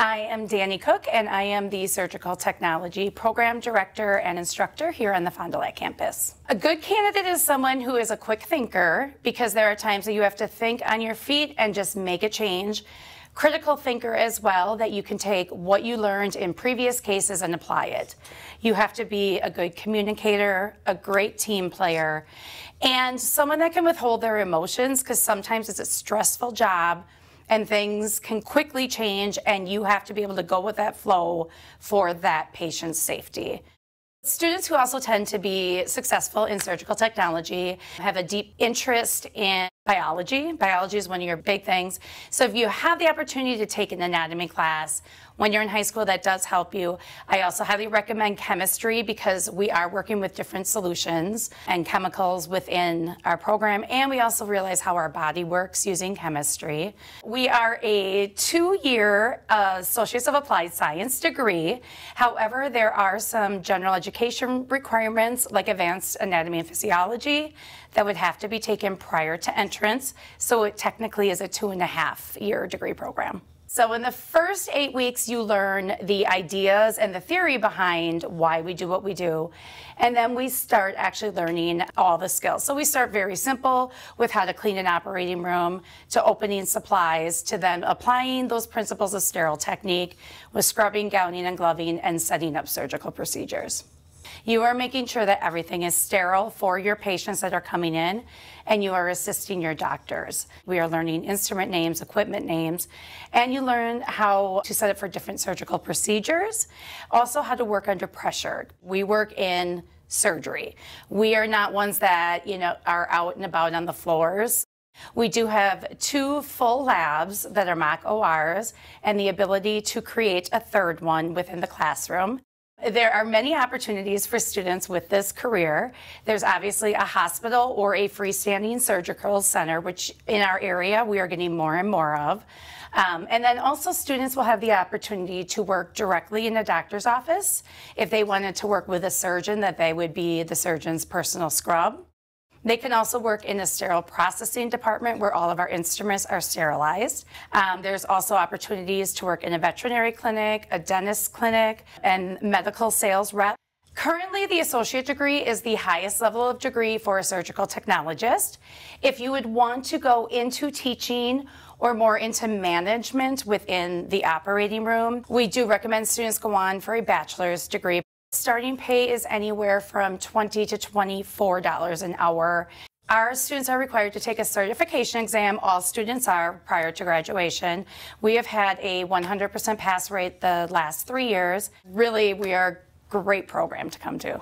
I am Danny Cook, and I am the Surgical Technology Program Director and Instructor here on the Fond du Lac campus. A good candidate is someone who is a quick thinker because there are times that you have to think on your feet and just make a change. Critical thinker as well, that you can take what you learned in previous cases and apply it. You have to be a good communicator, a great team player, and someone that can withhold their emotions because sometimes it's a stressful job and things can quickly change, and you have to be able to go with that flow for that patient's safety. Students who also tend to be successful in surgical technology have a deep interest in biology. Biology is one of your big things. So if you have the opportunity to take an anatomy class when you're in high school, that does help you. I also highly recommend chemistry because we are working with different solutions and chemicals within our program. And we also realize how our body works using chemistry. We are a two-year uh, Associates of Applied Science degree. However, there are some general education requirements like advanced anatomy and physiology that would have to be taken prior to entry entrance, so it technically is a two and a half year degree program. So, in the first eight weeks, you learn the ideas and the theory behind why we do what we do. And then we start actually learning all the skills. So, we start very simple with how to clean an operating room, to opening supplies, to then applying those principles of sterile technique with scrubbing, gowning, and gloving, and setting up surgical procedures. You are making sure that everything is sterile for your patients that are coming in, and you are assisting your doctors. We are learning instrument names, equipment names, and you learn how to set up for different surgical procedures, also, how to work under pressure. We work in surgery. We are not ones that, you know, are out and about on the floors. We do have two full labs that are mock ORs and the ability to create a third one within the classroom. There are many opportunities for students with this career. There's obviously a hospital or a freestanding surgical center, which in our area we are getting more and more of. Um, and then also students will have the opportunity to work directly in a doctor's office. If they wanted to work with a surgeon, that they would be the surgeon's personal scrub. They can also work in the sterile processing department where all of our instruments are sterilized. Um, there's also opportunities to work in a veterinary clinic, a dentist clinic, and medical sales rep. Currently, the associate degree is the highest level of degree for a surgical technologist. If you would want to go into teaching or more into management within the operating room, we do recommend students go on for a bachelor's degree. Starting pay is anywhere from $20 to $24 an hour. Our students are required to take a certification exam. All students are prior to graduation. We have had a 100% pass rate the last three years. Really, we are a great program to come to.